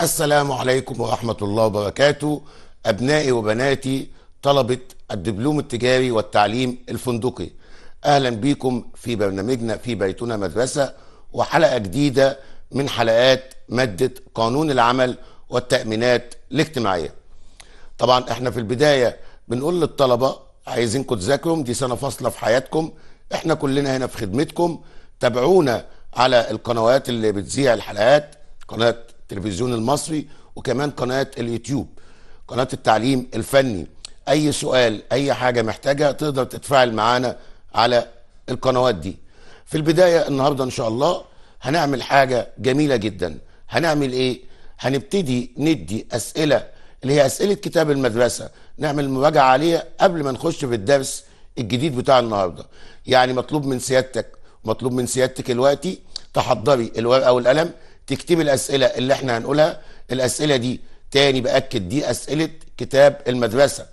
السلام عليكم ورحمة الله وبركاته أبنائي وبناتي طلبة الدبلوم التجاري والتعليم الفندقي أهلا بكم في برنامجنا في بيتنا مدرسة وحلقة جديدة من حلقات مادة قانون العمل والتأمينات الاجتماعية طبعا احنا في البداية بنقول للطلبة عايزينكم تذاكروا دي سنة فاصلة في حياتكم احنا كلنا هنا في خدمتكم تابعونا على القنوات اللي بتذيع الحلقات قناة التلفزيون المصري وكمان قناه اليوتيوب قناه التعليم الفني اي سؤال اي حاجه محتاجها تقدر تتفاعل معانا على القنوات دي في البدايه النهارده ان شاء الله هنعمل حاجه جميله جدا هنعمل ايه هنبتدي ندي اسئله اللي هي اسئله كتاب المدرسه نعمل مراجعه عليها قبل ما نخش في الدرس الجديد بتاع النهارده يعني مطلوب من سيادتك مطلوب من سيادتك الوقتي تحضري الورقه والقلم تكتب الاسئله اللي احنا هنقولها الاسئله دي تاني باكد دي اسئله كتاب المدرسه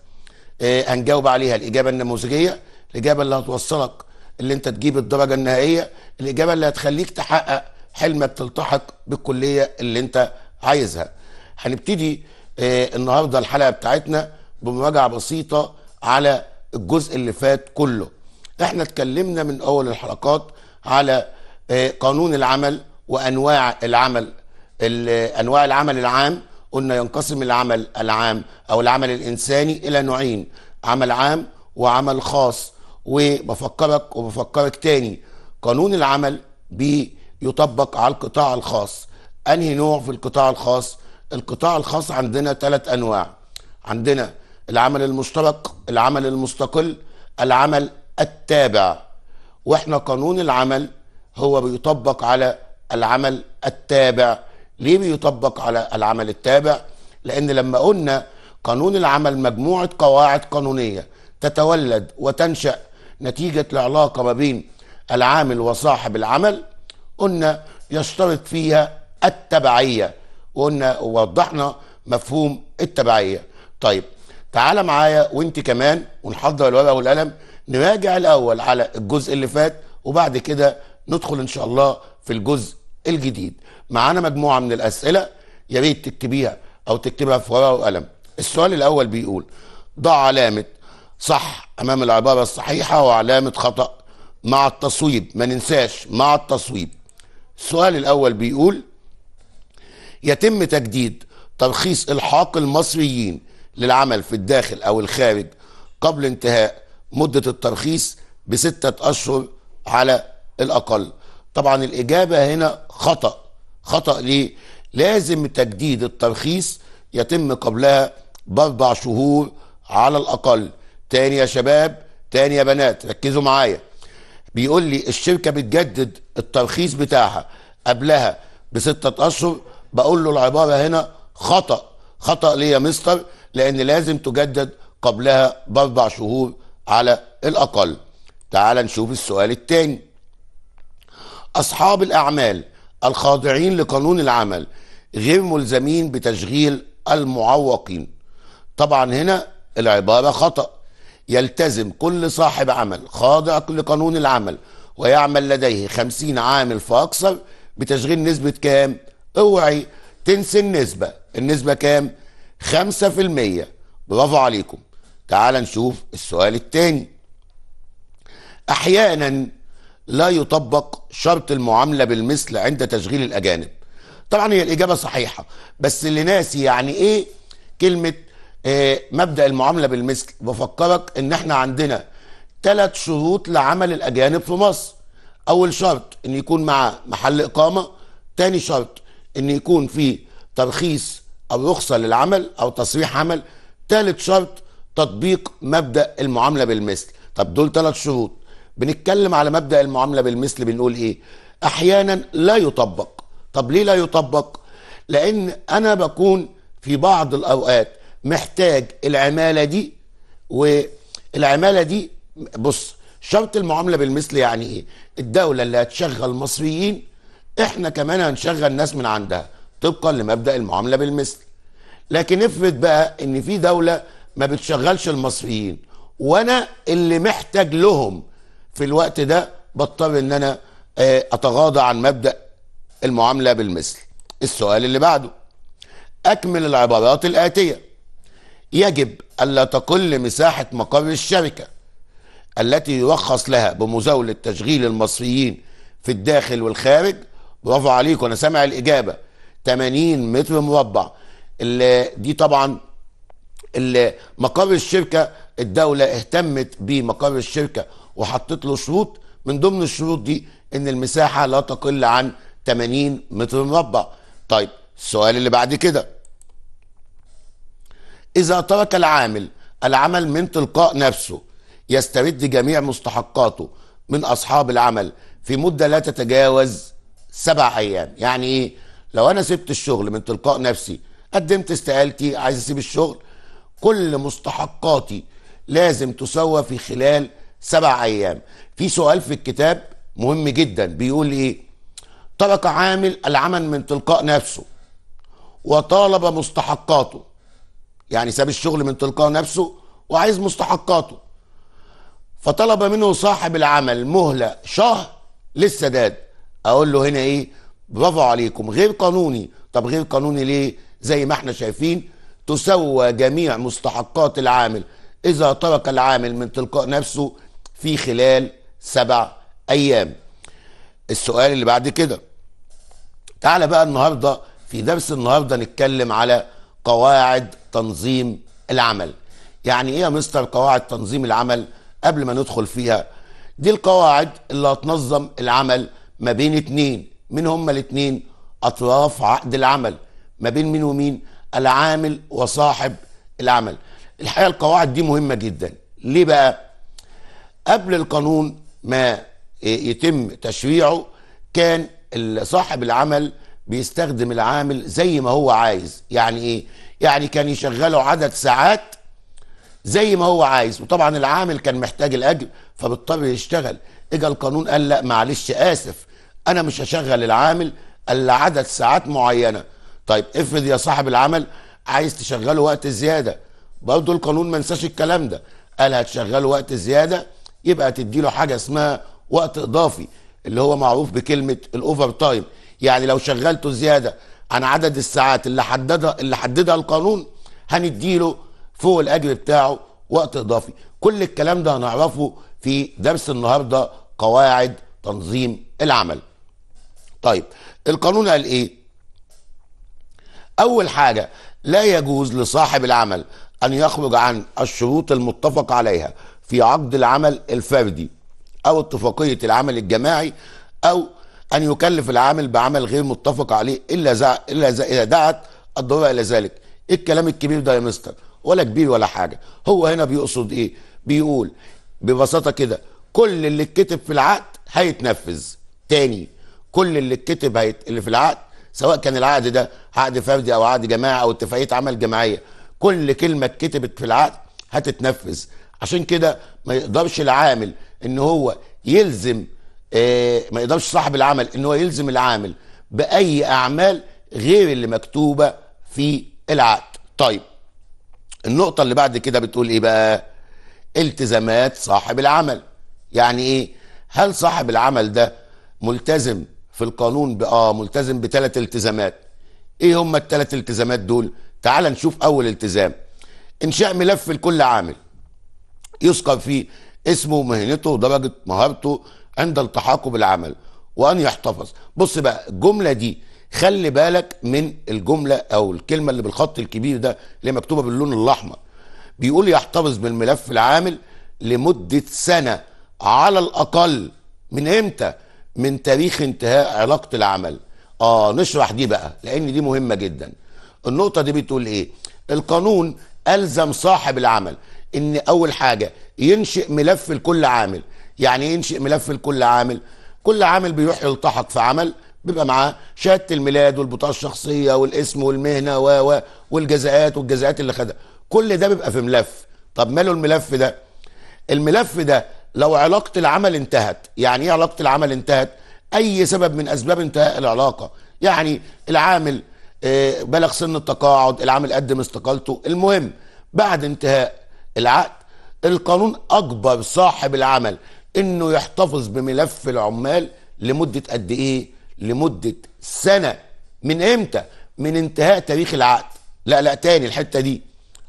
آه هنجاوب عليها الاجابه النموذجيه الاجابه اللي هتوصلك اللي انت تجيب الدرجه النهائيه الاجابه اللي هتخليك تحقق حلمك تلتحق بالكليه اللي انت عايزها هنبتدي آه النهارده الحلقه بتاعتنا بمراجعه بسيطه على الجزء اللي فات كله احنا اتكلمنا من اول الحلقات على آه، قانون العمل وانواع العمل انواع العمل العام قلنا ينقسم العمل العام او العمل الانساني الى نوعين عمل عام وعمل خاص وبفكرك وبفكرك تاني قانون العمل بيطبق على القطاع الخاص انهي نوع في القطاع الخاص القطاع الخاص عندنا ثلاث انواع عندنا العمل المشترك العمل المستقل العمل التابع واحنا قانون العمل هو بيطبق على العمل التابع ليه بيطبق على العمل التابع لان لما قلنا قانون العمل مجموعه قواعد قانونيه تتولد وتنشا نتيجه العلاقه ما بين العامل وصاحب العمل قلنا يشترط فيها التبعيه وقلنا ووضحنا مفهوم التبعيه طيب تعال معايا وانت كمان ونحضر الورقه والقلم نراجع الاول على الجزء اللي فات وبعد كده ندخل ان شاء الله في الجزء الجديد معانا مجموعه من الاسئله يا ريت تكتبيها او تكتبها في ورقه وقلم السؤال الاول بيقول ضع علامه صح امام العباره الصحيحه وعلامه خطا مع التصويب ما ننساش مع التصويب السؤال الاول بيقول يتم تجديد ترخيص الحاق المصريين للعمل في الداخل او الخارج قبل انتهاء مده الترخيص بسته اشهر على الاقل طبعا الإجابة هنا خطأ خطأ ليه؟ لازم تجديد الترخيص يتم قبلها بأربع شهور على الأقل تاني يا شباب تاني يا بنات ركزوا معايا بيقول لي الشركة بتجدد الترخيص بتاعها قبلها بستة أشهر بقول له العبارة هنا خطأ خطأ ليه يا مستر لأن لازم تجدد قبلها بأربع شهور على الأقل تعال نشوف السؤال التاني أصحاب الأعمال الخاضعين لقانون العمل غير ملزمين بتشغيل المعوقين طبعا هنا العبارة خطأ يلتزم كل صاحب عمل خاضع لقانون العمل ويعمل لديه خمسين عامل فأكثر بتشغيل نسبة كام اوعي تنسي النسبة النسبة كام خمسة في المية برافو عليكم تعال نشوف السؤال التاني أحيانا لا يطبق شرط المعاملة بالمثل عند تشغيل الأجانب طبعا هي الإجابة صحيحة بس اللي ناسي يعني إيه كلمة آه، مبدأ المعاملة بالمثل بفكرك إن إحنا عندنا ثلاث شروط لعمل الأجانب في مصر أول شرط إن يكون معاه محل إقامة تاني شرط إن يكون في ترخيص أو رخصة للعمل أو تصريح عمل تالت شرط تطبيق مبدأ المعاملة بالمثل طب دول ثلاث شروط بنتكلم على مبدا المعامله بالمثل بنقول ايه احيانا لا يطبق طب ليه لا يطبق لان انا بكون في بعض الاوقات محتاج العماله دي والعماله دي بص شرط المعامله بالمثل يعني ايه الدوله اللي هتشغل مصريين احنا كمان هنشغل ناس من عندها طبقا لمبدا المعامله بالمثل لكن افرض بقى ان في دوله ما بتشغلش المصريين وانا اللي محتاج لهم في الوقت ده بضطر ان انا آه، اتغاضى عن مبدا المعامله بالمثل السؤال اللي بعده اكمل العبارات الاتيه يجب الا تقل مساحه مقر الشركه التي يرخص لها بمزاوله تشغيل المصريين في الداخل والخارج برافو عليكم انا سامع الاجابه 80 متر مربع اللي دي طبعا اللي مقر الشركه الدوله اهتمت بمقر الشركه وحطيت له شروط من ضمن الشروط دي ان المساحه لا تقل عن 80 متر مربع طيب السؤال اللي بعد كده اذا ترك العامل العمل من تلقاء نفسه يسترد جميع مستحقاته من اصحاب العمل في مده لا تتجاوز سبع ايام يعني ايه لو انا سبت الشغل من تلقاء نفسي قدمت استقالتي عايز اسيب الشغل كل مستحقاتي لازم تسوى في خلال سبع أيام في سؤال في الكتاب مهم جدا بيقول إيه ترك عامل العمل من تلقاء نفسه وطالب مستحقاته يعني ساب الشغل من تلقاء نفسه وعايز مستحقاته فطلب منه صاحب العمل مهلة شهر للسداد أقول له هنا إيه برافو عليكم غير قانوني طب غير قانوني ليه زي ما احنا شايفين تسوى جميع مستحقات العامل إذا ترك العامل من تلقاء نفسه في خلال سبع ايام السؤال اللي بعد كده تعالى بقى النهارده في درس النهارده نتكلم على قواعد تنظيم العمل يعني ايه يا مستر قواعد تنظيم العمل قبل ما ندخل فيها دي القواعد اللي هتنظم العمل ما بين اتنين مين هما الاتنين اطراف عقد العمل ما بين مين ومين العامل وصاحب العمل الحقيقه القواعد دي مهمه جدا ليه بقى قبل القانون ما يتم تشريعه كان صاحب العمل بيستخدم العامل زي ما هو عايز يعني ايه يعني كان يشغله عدد ساعات زي ما هو عايز وطبعا العامل كان محتاج الاجر فبيضطر يشتغل اجى القانون قال لا معلش اسف انا مش هشغل العامل الا عدد ساعات معينه طيب افرض يا صاحب العمل عايز تشغله وقت زياده برضه القانون ما نساش الكلام ده قال هتشغله وقت زياده يبقى تديله حاجه اسمها وقت اضافي اللي هو معروف بكلمه الاوفر تايم يعني لو شغلته زياده عن عدد الساعات اللي حددها اللي حددها القانون هنديله فوق الاجر بتاعه وقت اضافي كل الكلام ده هنعرفه في درس النهارده قواعد تنظيم العمل طيب القانون قال ايه اول حاجه لا يجوز لصاحب العمل ان يخرج عن الشروط المتفق عليها في عقد العمل الفردي أو اتفاقية العمل الجماعي أو أن يكلف العامل بعمل غير متفق عليه إلا زع... إلا زع... إذا دعت الضرورة إلى ذلك إيه الكلام الكبير ده يا مستر ولا كبير ولا حاجة هو هنا بيقصد إيه بيقول ببساطة كده كل اللي اتكتب في العقد هيتنفذ تاني كل اللي اتكتب هيت... اللي في العقد سواء كان العقد ده عقد فردي أو عقد جماعي أو اتفاقية عمل جماعية كل كلمة اتكتبت في العقد هتتنفذ عشان كده ما يقدرش العامل ان هو يلزم آه، ما يقدرش صاحب العمل ان هو يلزم العامل باي اعمال غير اللي مكتوبه في العقد طيب النقطه اللي بعد كده بتقول ايه بقى التزامات صاحب العمل يعني ايه هل صاحب العمل ده ملتزم في القانون اه ملتزم بثلاث التزامات ايه هم الثلاث التزامات دول تعال نشوف اول التزام انشاء ملف لكل عامل يثقل فيه اسمه ومهنته ودرجه مهارته عند التحاقه بالعمل وان يحتفظ بص بقى الجمله دي خلي بالك من الجمله او الكلمه اللي بالخط الكبير ده اللي مكتوبه باللون الاحمر بيقول يحتفظ بالملف العامل لمده سنه على الاقل من امتى من تاريخ انتهاء علاقه العمل اه نشرح دي بقى لان دي مهمه جدا النقطه دي بتقول ايه القانون الزم صاحب العمل ان اول حاجه ينشئ ملف لكل عامل يعني ينشئ ملف لكل عامل كل عامل بيروح يلتحق في عمل بيبقى معاه شهاده الميلاد والبطاقه الشخصيه والاسم والمهنه و والجزاءات والجزاءات اللي خدها كل ده بيبقى في ملف طب ماله الملف ده الملف ده لو علاقه العمل انتهت يعني ايه علاقه العمل انتهت اي سبب من اسباب انتهاء العلاقه يعني العامل آه، بلغ سن التقاعد العامل قدم استقالته المهم بعد انتهاء العقد القانون اجبر صاحب العمل انه يحتفظ بملف العمال لمده قد ايه لمده سنه من امتى من انتهاء تاريخ العقد لا لا تاني الحته دي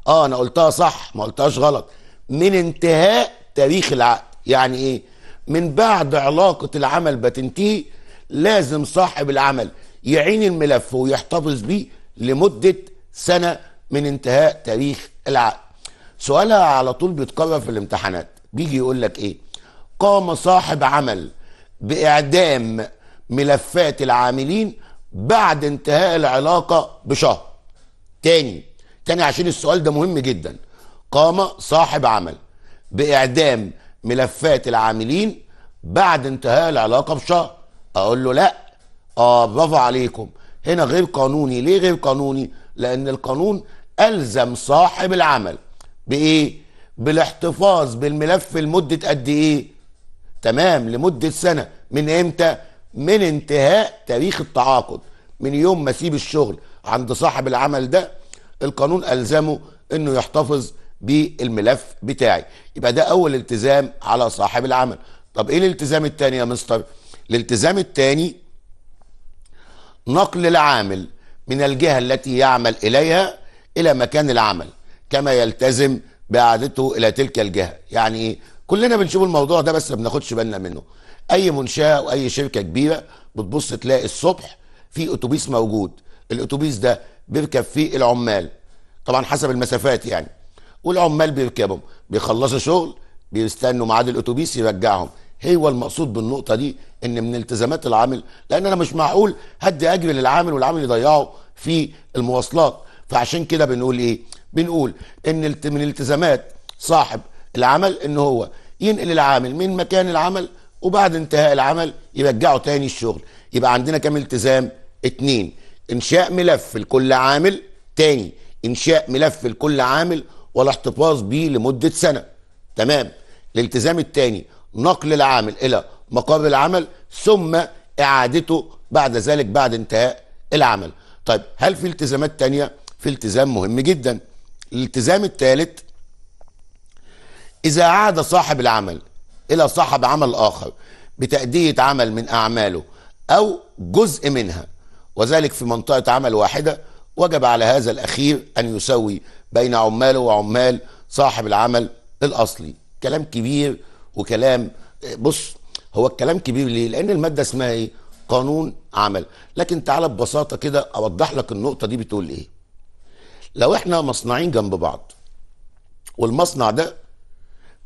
اه انا قلتها صح ما قلتهاش غلط من انتهاء تاريخ العقد يعني ايه من بعد علاقه العمل بتنتهي لازم صاحب العمل يعين الملف ويحتفظ بيه لمده سنه من انتهاء تاريخ العقد سؤالها على طول بيتكرر في الامتحانات بيجي يقول لك ايه قام صاحب عمل باعدام ملفات العاملين بعد انتهاء العلاقه بشهر تاني تاني عشان السؤال ده مهم جدا قام صاحب عمل باعدام ملفات العاملين بعد انتهاء العلاقه بشهر اقول له لا اه برافو عليكم هنا غير قانوني ليه غير قانوني لان القانون الزم صاحب العمل بايه بالاحتفاظ بالملف لمده قد ايه تمام لمده سنه من امتى من انتهاء تاريخ التعاقد من يوم ما سيب الشغل عند صاحب العمل ده القانون الزمه انه يحتفظ بالملف بتاعي يبقى ده اول التزام على صاحب العمل طب ايه الالتزام الثاني يا مستر الالتزام الثاني نقل العامل من الجهه التي يعمل اليها الى مكان العمل كما يلتزم باعادته الى تلك الجهه يعني ايه كلنا بنشوف الموضوع ده بس ما بناخدش بالنا منه اي منشاه واي شركه كبيره بتبص تلاقي الصبح في اتوبيس موجود الاتوبيس ده بيركب فيه العمال طبعا حسب المسافات يعني والعمال بيركبهم بيخلصوا شغل بيستنوا ميعاد الاتوبيس يرجعهم هو المقصود بالنقطه دي ان من التزامات العامل لان انا مش معقول هدي اجري للعامل والعامل يضيعه في المواصلات فعشان كده بنقول ايه بنقول ان من التزامات صاحب العمل ان هو ينقل العامل من مكان العمل وبعد انتهاء العمل يرجعه تاني الشغل يبقى عندنا كام التزام اتنين انشاء ملف لكل عامل تاني انشاء ملف لكل عامل والاحتفاظ به لمدة سنة تمام الالتزام التاني نقل العامل الى مقر العمل ثم اعادته بعد ذلك بعد انتهاء العمل طيب هل في التزامات تانية في التزام مهم جدا الالتزام الثالث إذا عاد صاحب العمل إلى صاحب عمل آخر بتأدية عمل من أعماله أو جزء منها وذلك في منطقة عمل واحدة وجب على هذا الأخير أن يسوي بين عماله وعمال صاحب العمل الأصلي كلام كبير وكلام بص هو الكلام كبير ليه لأن المادة اسمها إيه قانون عمل لكن تعالى ببساطة كده أوضح لك النقطة دي بتقول إيه لو احنا مصنعين جنب بعض والمصنع ده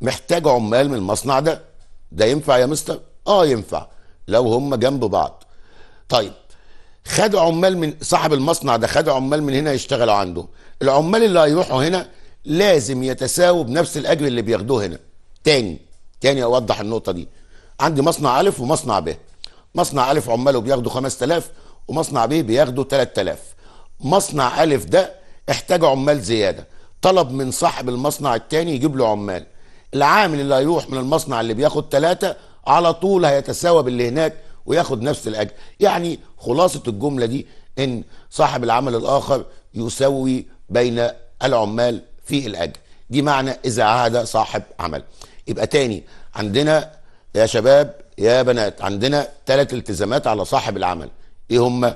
محتاج عمال من المصنع ده ده ينفع يا مستر اه ينفع لو هم جنب بعض طيب خد عمال من صاحب المصنع ده خد عمال من هنا يشتغلوا عنده العمال اللي هيروحوا هنا لازم يتساووا بنفس الاجر اللي بياخدوه هنا تاني تاني اوضح النقطه دي عندي مصنع الف ومصنع ب مصنع الف عماله بياخدوا 5000 ومصنع ب بياخدوا 3000 مصنع الف ده احتاج عمال زياده طلب من صاحب المصنع التاني يجيب له عمال العامل اللي هيروح من المصنع اللي بياخد ثلاثة على طول هيتساوى باللي هناك وياخد نفس الاجر يعني خلاصه الجمله دي ان صاحب العمل الاخر يسوي بين العمال في الاجر دي معنى اذا عهد صاحب عمل يبقى تاني عندنا يا شباب يا بنات عندنا ثلاث التزامات على صاحب العمل ايه هم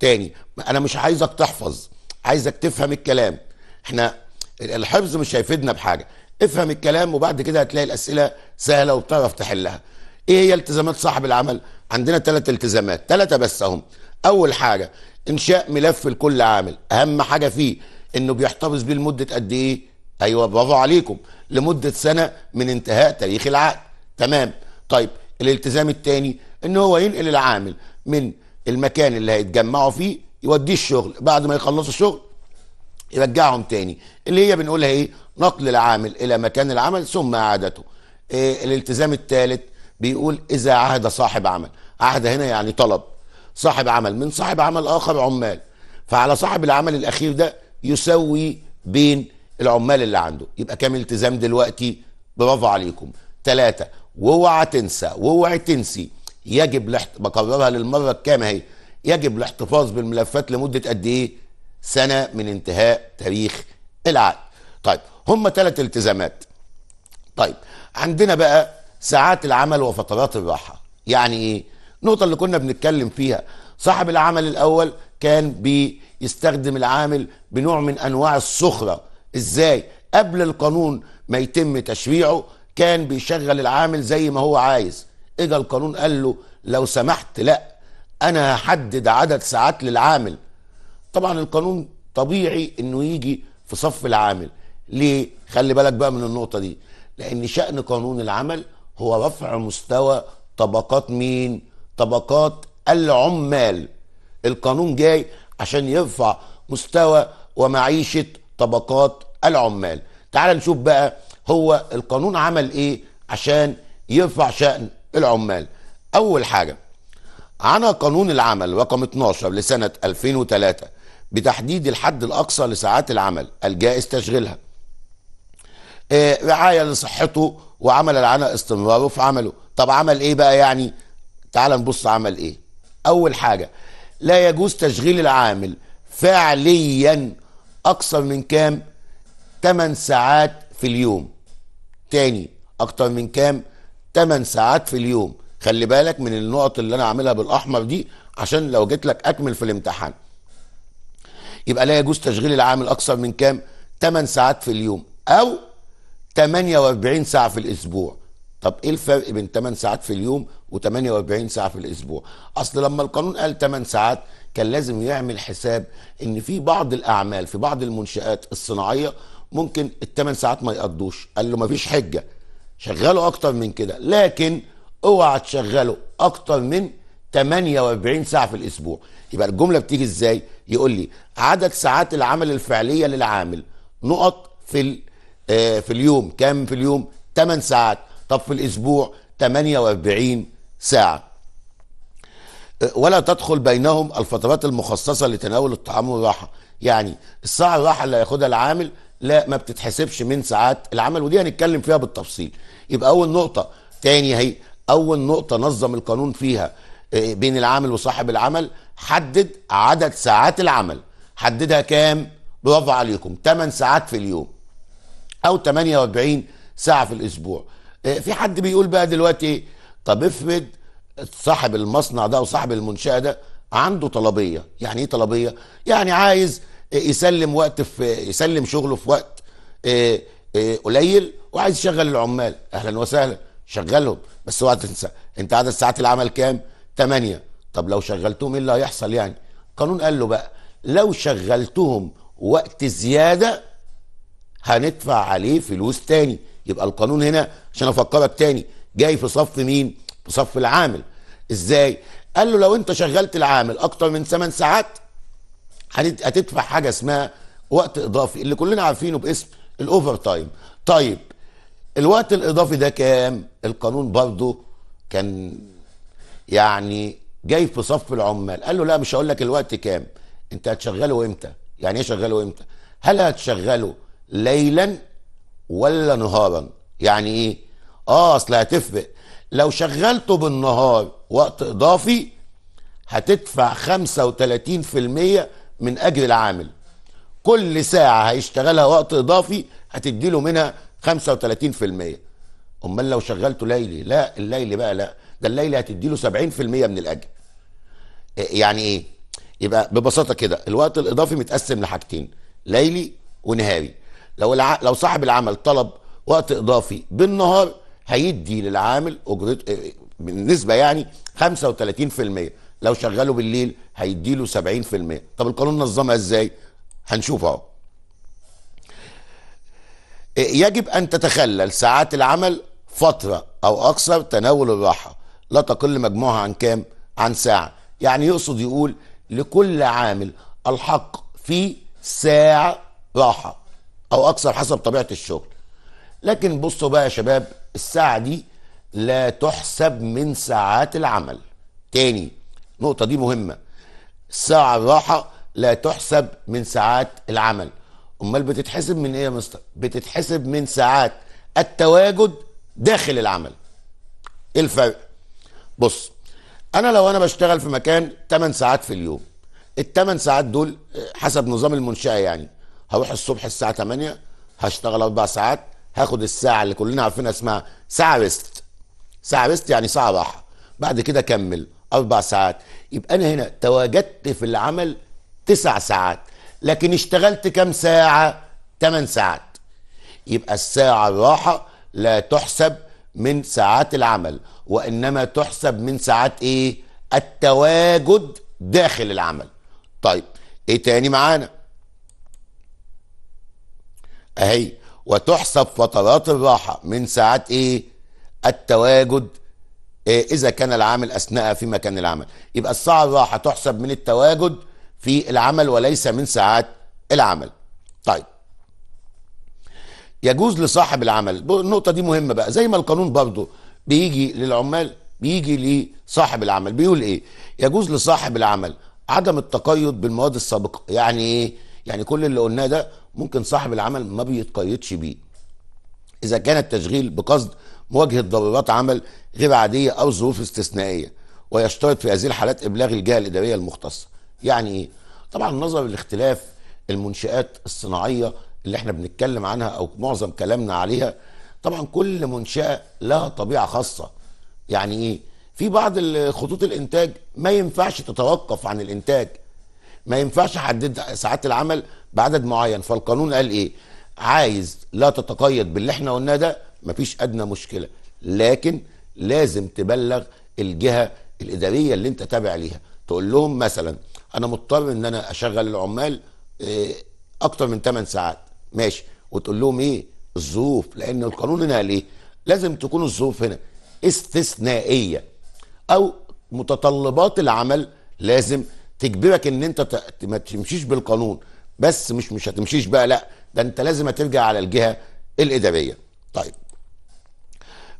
تاني انا مش عايزك تحفظ عايزك تفهم الكلام احنا الحفظ مش هيفيدنا بحاجه افهم الكلام وبعد كده هتلاقي الاسئله سهله وبتعرف تحلها ايه هي التزامات صاحب العمل عندنا ثلاث التزامات ثلاثه بس اهم اول حاجه انشاء ملف لكل عامل اهم حاجه فيه انه بيحتفظ بيه لمده قد ايه ايوه برافو عليكم لمده سنه من انتهاء تاريخ العقد تمام طيب الالتزام الثاني ان هو ينقل العامل من المكان اللي هيتجمعوا فيه يوديه الشغل بعد ما يخلصوا الشغل يرجعهم تاني اللي هي بنقولها ايه نقل العامل الى مكان العمل ثم اعادته إيه الالتزام الثالث بيقول اذا عهد صاحب عمل عهد هنا يعني طلب صاحب عمل من صاحب عمل اخر عمال فعلى صاحب العمل الاخير ده يسوي بين العمال اللي عنده يبقى كام التزام دلوقتي برافو عليكم ثلاثة واوعى تنسى واوعى تنسي يجب بكررها للمرة الكام اهي يجب الاحتفاظ بالملفات لمده قد ايه؟ سنه من انتهاء تاريخ العقد. طيب هم ثلاث التزامات. طيب عندنا بقى ساعات العمل وفترات الراحه. يعني ايه؟ النقطه اللي كنا بنتكلم فيها صاحب العمل الاول كان بيستخدم العامل بنوع من انواع السخره ازاي قبل القانون ما يتم تشريعه كان بيشغل العامل زي ما هو عايز اجى القانون قال له لو سمحت لا انا هحدد عدد ساعات للعامل طبعا القانون طبيعي انه يجي في صف العامل ليه خلي بالك بقى من النقطه دي لان شان قانون العمل هو رفع مستوى طبقات مين طبقات العمال القانون جاي عشان يرفع مستوى ومعيشه طبقات العمال تعال نشوف بقى هو القانون عمل ايه عشان يرفع شأن العمال اول حاجه عنا قانون العمل رقم 12 لسنة 2003 بتحديد الحد الأقصى لساعات العمل الجائز تشغيلها آه، رعاية لصحته وعمل العنى استمراره في عمله طب عمل ايه بقى يعني تعال نبص عمل ايه اول حاجة لا يجوز تشغيل العامل فعليا اكثر من كام 8 ساعات في اليوم تاني اكتر من كام 8 ساعات في اليوم خلي بالك من النقط اللي انا عاملها بالاحمر دي عشان لو جيت لك اكمل في الامتحان يبقى لا يجوز تشغيل العامل اكثر من كام 8 ساعات في اليوم او 48 ساعه في الاسبوع طب ايه الفرق بين 8 ساعات في اليوم و48 ساعه في الاسبوع اصل لما القانون قال 8 ساعات كان لازم يعمل حساب ان في بعض الاعمال في بعض المنشات الصناعيه ممكن الثمان ساعات ما يقضوش قال له مفيش حجه شغله اكتر من كده لكن اوعى تشغله اكتر من 48 ساعه في الاسبوع يبقى الجمله بتيجي ازاي يقول لي عدد ساعات العمل الفعليه للعامل نقط في آه، في اليوم كام في اليوم 8 ساعات طب في الاسبوع 48 ساعه آه، ولا تدخل بينهم الفترات المخصصه لتناول الطعام والراحه يعني الساعه الراحه اللي هياخدها العامل لا ما بتتحسبش من ساعات العمل ودي هنتكلم فيها بالتفصيل يبقى اول نقطه تاني هي اول نقطه نظم القانون فيها آه، بين العامل وصاحب العمل حدد عدد ساعات العمل حددها كام برافو عليكم 8 ساعات في اليوم او 48 ساعه في الاسبوع آه، في حد بيقول بقى دلوقتي طب افرض صاحب المصنع ده او صاحب المنشاه ده عنده طلبيه يعني ايه طلبيه يعني عايز يسلم وقت في يسلم شغله في وقت آه، قليل وعايز يشغل العمال اهلا وسهلا شغلهم بس اوعى تنسى انت عدد ساعات العمل كام 8 طب لو شغلتهم ايه اللي هيحصل يعني القانون قال له بقى لو شغلتهم وقت زياده هندفع عليه فلوس تاني يبقى القانون هنا عشان افكرك تاني جاي في صف مين في صف العامل ازاي قال له لو انت شغلت العامل اكتر من 8 ساعات هتدفع حاجه اسمها وقت اضافي اللي كلنا عارفينه باسم الاوفر تايم طيب الوقت الاضافي ده كام القانون برضه كان يعني جاي في صف العمال قال له لا مش هقول لك الوقت كام انت هتشغله امتى يعني ايه شغله امتى هل هتشغله ليلا ولا نهارا يعني ايه اه اصل هتفرق لو شغلته بالنهار وقت اضافي هتدفع 35% من اجر العامل كل ساعه هيشتغلها وقت اضافي هتديله منها 35% امال لو شغلته ليلي لا الليلي بقى لا ده الليلي هتدي له 70% من الاجر إيه، يعني ايه يبقى ببساطه كده الوقت الاضافي متقسم لحاجتين ليلي ونهاري لو الع... لو صاحب العمل طلب وقت اضافي بالنهار هيدي للعامل اجرته إيه، بالنسبه يعني 35% لو شغله بالليل هيديله 70% طب القانون نظمها ازاي هنشوف اهو يجب أن تتخلل ساعات العمل فترة أو أكثر تناول الراحة لا تقل مجموعها عن كام؟ عن ساعة يعني يقصد يقول لكل عامل الحق في ساعة راحة أو أكثر حسب طبيعة الشغل لكن بصوا بقى يا شباب الساعة دي لا تحسب من ساعات العمل تاني النقطة دي مهمة ساعة الراحة لا تحسب من ساعات العمل امال بتتحسب من ايه يا مستر بتتحسب من ساعات التواجد داخل العمل ايه الفرق بص انا لو انا بشتغل في مكان 8 ساعات في اليوم ال 8 ساعات دول آه، حسب نظام المنشاه يعني هروح الصبح الساعه 8 هشتغل اربع ساعات هاخد الساعه اللي كلنا عارفينها اسمها ساعه ريست ساعه ريست يعني ساعه راحه بعد كده كمل اربع ساعات يبقى انا هنا تواجدت في العمل تسع ساعات لكن اشتغلت كام ساعة 8 ساعات يبقى الساعة الراحة لا تحسب من ساعات العمل وإنما تحسب من ساعات إيه التواجد داخل العمل طيب إيه تاني معانا أهي وتحسب فترات الراحة من ساعات إيه التواجد إيه إذا كان العامل أثناء في مكان العمل يبقى الساعة الراحة تحسب من التواجد في العمل وليس من ساعات العمل طيب يجوز لصاحب العمل النقطة دي مهمة بقى زي ما القانون برضه بيجي للعمال بيجي لصاحب العمل بيقول ايه يجوز لصاحب العمل عدم التقيد بالمواد السابقة يعني ايه يعني كل اللي قلناه ده ممكن صاحب العمل ما بيتقيدش بيه اذا كان التشغيل بقصد مواجهة ضرورات عمل غير عادية او ظروف استثنائية ويشترط في هذه الحالات ابلاغ الجهة الادارية المختصة يعني ايه طبعا نظرا لاختلاف المنشآت الصناعية اللي احنا بنتكلم عنها او معظم كلامنا عليها طبعا كل منشأة لها طبيعة خاصة يعني ايه في بعض خطوط الانتاج ما ينفعش تتوقف عن الانتاج ما ينفعش حدد ساعات العمل بعدد معين فالقانون قال ايه عايز لا تتقيد باللي احنا قلناه ده مفيش ادنى مشكله لكن لازم تبلغ الجهه الاداريه اللي انت تابع ليها تقول لهم مثلا انا مضطر ان انا اشغل العمال آه، اكتر من 8 ساعات ماشي وتقول لهم ايه الظروف لان القانون هنا قال ايه لازم تكون الظروف هنا استثنائيه او متطلبات العمل لازم تجبرك ان انت ما تمشيش بالقانون بس مش مش هتمشيش بقى لا ده انت لازم هترجع على الجهه الاداريه طيب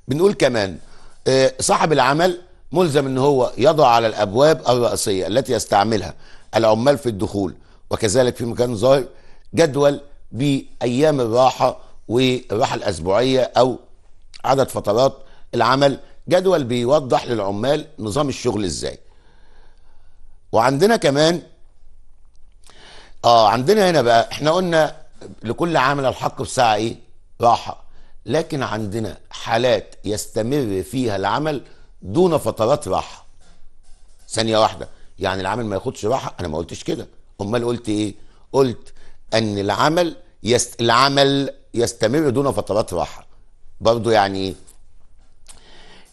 بنقول كمان آه، صاحب العمل ملزم ان هو يضع على الابواب الرئيسيه التي يستعملها العمال في الدخول وكذلك في مكان ظاهر جدول بايام الراحه والراحه الاسبوعيه او عدد فترات العمل جدول بيوضح للعمال نظام الشغل ازاي وعندنا كمان اه عندنا هنا بقى احنا قلنا لكل عامل الحق بساعه ايه راحه لكن عندنا حالات يستمر فيها العمل دون فترات راحه ثانيه واحده يعني العامل ما ياخدش راحه انا ما قلتش كده امال قلت ايه قلت ان العمل يست... العمل يستمر دون فترات راحه برضو يعني ايه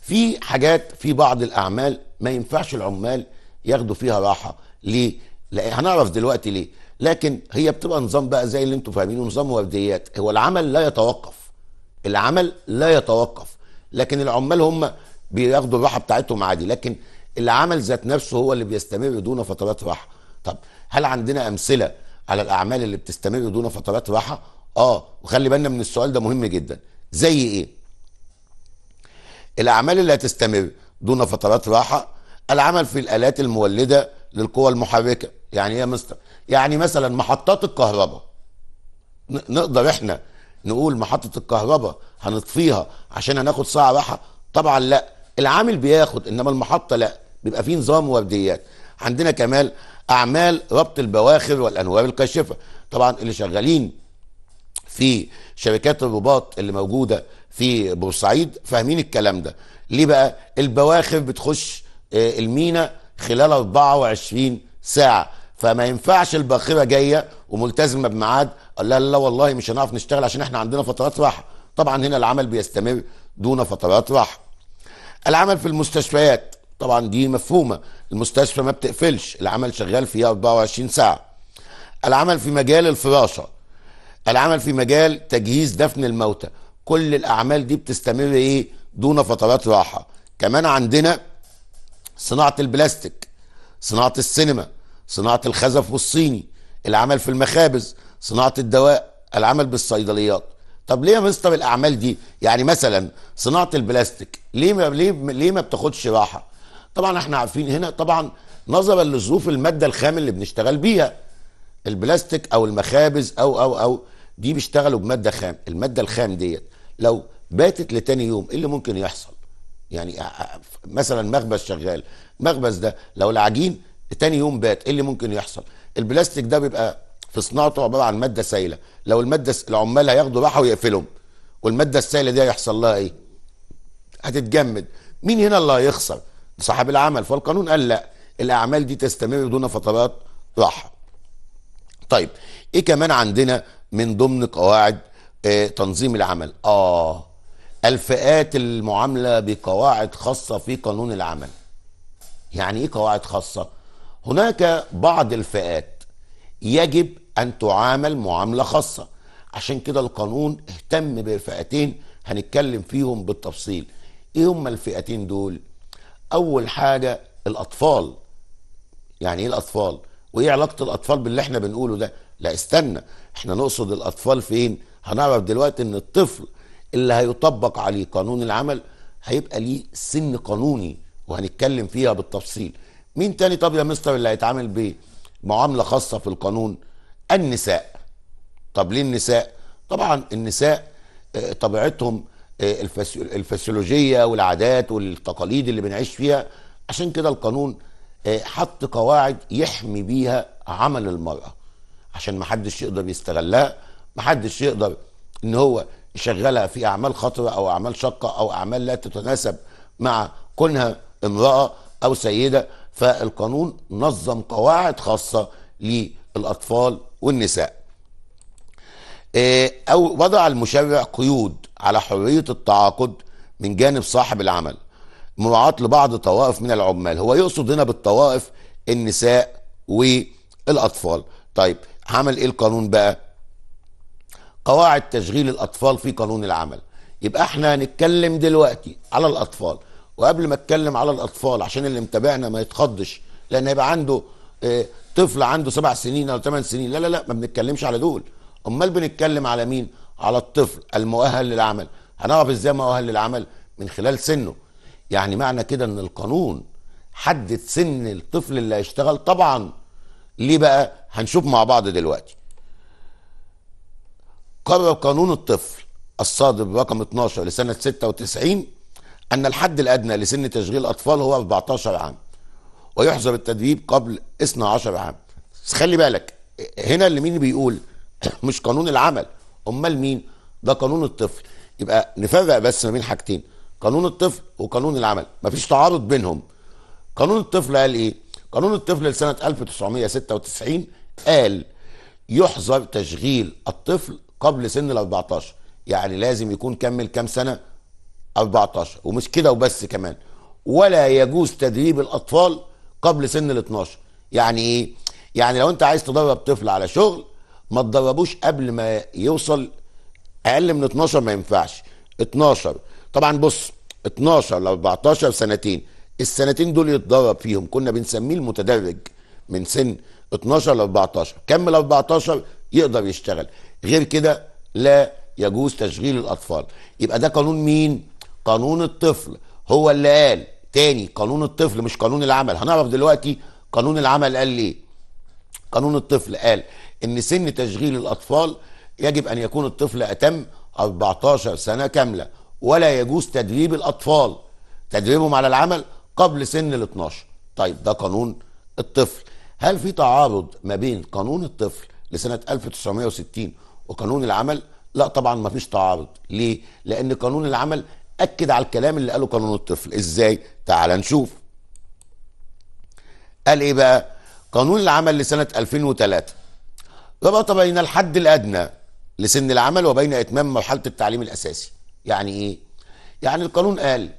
في حاجات في بعض الاعمال ما ينفعش العمال ياخدوا فيها راحه ليه لا هنعرف دلوقتي ليه لكن هي بتبقى نظام بقى زي اللي انتم فاهمينه نظام ورديات هو العمل لا يتوقف العمل لا يتوقف لكن العمال هم بياخدوا الراحه بتاعتهم عادي لكن العمل ذات نفسه هو اللي بيستمر دون فترات راحه طب هل عندنا امثله على الاعمال اللي بتستمر دون فترات راحه اه وخلي بالنا من السؤال ده مهم جدا زي ايه الاعمال اللي هتستمر دون فترات راحه العمل في الالات المولده للقوى المحركه يعني ايه يا مستر يعني مثلا محطات الكهرباء نقدر احنا نقول محطه الكهرباء هنطفيها عشان هناخد ساعه راحه طبعا لا العامل بياخد انما المحطه لا بيبقى فيه نظام ورديات عندنا كمان اعمال ربط البواخر والانوار الكاشفه طبعا اللي شغالين في شركات الرباط اللي موجوده في بورسعيد فاهمين الكلام ده ليه بقى البواخر بتخش آه، المينا خلال 24 ساعه فما ينفعش الباخره جايه وملتزمه بميعاد لا لا والله مش هنعرف نشتغل عشان احنا عندنا فترات راحه طبعا هنا العمل بيستمر دون فترات راحه العمل في المستشفيات طبعا دي مفهومة المستشفى ما بتقفلش العمل شغال فيها 24 ساعة العمل في مجال الفراشة العمل في مجال تجهيز دفن الموتى كل الأعمال دي بتستمر إيه دون فترات راحة كمان عندنا صناعة البلاستيك صناعة السينما صناعة الخزف والصيني العمل في المخابز صناعة الدواء العمل بالصيدليات طب ليه يا مستر الاعمال دي يعني مثلا صناعه البلاستيك ليه ما ليه ليه ما بتاخدش راحه طبعا احنا عارفين هنا طبعا نظرا لظروف الماده الخام اللي بنشتغل بيها البلاستيك او المخابز او او او دي بيشتغلوا بماده خام الماده الخام ديت لو باتت لتاني يوم ايه اللي ممكن يحصل يعني مثلا مخبز شغال المخبز ده لو العجين تاني يوم بات ايه اللي ممكن يحصل البلاستيك ده بيبقى تصنعته عباره عن ماده سائله لو الماده العمال هياخدوا راحه ويقفلهم والماده السائله دي هيحصل لها ايه هتتجمد مين هنا اللي هيخسر صاحب العمل فالقانون قال لا الاعمال دي تستمر دون فترات راحه طيب ايه كمان عندنا من ضمن قواعد آه تنظيم العمل اه الفئات المعامله بقواعد خاصه في قانون العمل يعني ايه قواعد خاصه هناك بعض الفئات يجب ان تعامل معامله خاصه عشان كده القانون اهتم بفئتين هنتكلم فيهم بالتفصيل ايه هما الفئتين دول اول حاجه الاطفال يعني ايه الاطفال وايه علاقه الاطفال باللي احنا بنقوله ده لا استنى احنا نقصد الاطفال فين هنعرف دلوقتي ان الطفل اللي هيطبق عليه قانون العمل هيبقى ليه سن قانوني وهنتكلم فيها بالتفصيل مين تاني طب يا مستر اللي هيتعامل بيه معامله خاصه في القانون النساء طب ليه النساء طبعا النساء آه، طبيعتهم آه، الفسيولوجيه والعادات والتقاليد اللي بنعيش فيها عشان كده القانون آه، حط قواعد يحمي بيها عمل المراه عشان محدش يقدر يستغلها محدش يقدر ان هو يشغلها في اعمال خطره او اعمال شاقه او اعمال لا تتناسب مع كونها امراه او سيده فالقانون نظم قواعد خاصه للاطفال والنساء آه، أو وضع المشرع قيود على حرية التعاقد من جانب صاحب العمل مراعاة لبعض طوائف من العمال هو يقصد هنا بالطوائف النساء والأطفال طيب عمل إيه القانون بقى قواعد تشغيل الأطفال في قانون العمل يبقى احنا هنتكلم دلوقتي على الأطفال وقبل ما اتكلم على الأطفال عشان اللي متابعنا ما يتخضش لأن هيبقى عنده آه، طفل عنده سبع سنين او ثمان سنين لا لا لا ما بنتكلمش على دول امال بنتكلم على مين على الطفل المؤهل للعمل هنعرف ازاي مؤهل للعمل من خلال سنه يعني معنى كده ان القانون حدد سن الطفل اللي هيشتغل طبعا ليه بقى هنشوف مع بعض دلوقتي قرر قانون الطفل الصادر برقم 12 لسنة 96 أن الحد الأدنى لسن تشغيل الأطفال هو 14 عام ويحظر التدريب قبل 12 عام خلي بالك هنا اللي مين بيقول مش قانون العمل امال مين ده قانون الطفل يبقى نفرق بس ما بين حاجتين قانون الطفل وقانون العمل مفيش تعارض بينهم قانون الطفل قال ايه قانون الطفل لسنه 1996 قال يحظر تشغيل الطفل قبل سن ال 14 يعني لازم يكون كمل كام سنه 14 ومش كده وبس كمان ولا يجوز تدريب الاطفال قبل سن ال 12 يعني ايه يعني لو انت عايز تدرب طفل على شغل ما تدربوش قبل ما يوصل اقل من 12 ما ينفعش 12 طبعا بص 12 ل 14 سنتين السنتين دول يتدرب فيهم كنا بنسميه المتدرج من سن 12 ل 14 كمل 14 يقدر يشتغل غير كده لا يجوز تشغيل الاطفال يبقى ده قانون مين قانون الطفل هو اللي قال تاني قانون الطفل مش قانون العمل هنعرف دلوقتي قانون العمل قال ليه قانون الطفل قال ان سن تشغيل الاطفال يجب ان يكون الطفل اتم 14 سنه كامله ولا يجوز تدريب الاطفال تدريبهم على العمل قبل سن ال 12 طيب ده قانون الطفل هل في تعارض ما بين قانون الطفل لسنه 1960 وقانون العمل لا طبعا ما فيش تعارض ليه لان قانون العمل اكد على الكلام اللي قاله قانون الطفل ازاي تعال نشوف قال ايه بقى قانون العمل لسنه 2003 ربط بين الحد الادنى لسن العمل وبين اتمام مرحله التعليم الاساسي يعني ايه يعني القانون قال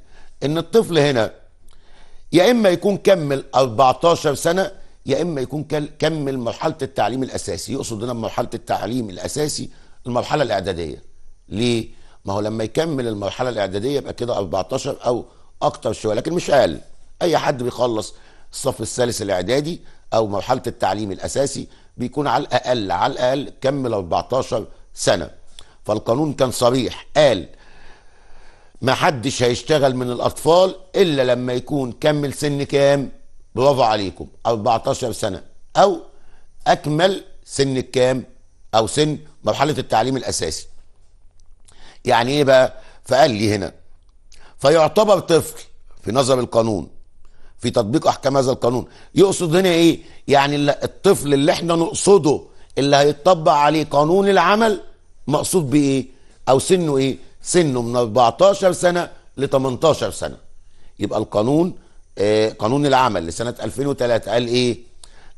ان الطفل هنا يا اما يكون كمل 14 سنه يا اما يكون كمل مرحله التعليم الاساسي يقصد هنا مرحله التعليم الاساسي المرحله الاعداديه ليه ما هو لما يكمل المرحله الاعداديه يبقى كده 14 او اكتر شويه لكن مش اقل اي حد بيخلص الصف الثالث الاعدادي او مرحله التعليم الاساسي بيكون على الاقل على الاقل كمل 14 سنه فالقانون كان صريح قال ما حدش هيشتغل من الاطفال الا لما يكون كمل سن كام برافو عليكم 14 سنه او اكمل سن الكام او سن مرحله التعليم الاساسي يعني ايه بقى فقال لي هنا فيعتبر طفل في نظر القانون في تطبيق احكام هذا القانون يقصد هنا ايه يعني الطفل اللي احنا نقصده اللي هيتطبق عليه قانون العمل مقصود بايه او سنه ايه سنه من 14 سنه ل 18 سنه يبقى القانون آه قانون العمل لسنه 2003 قال ايه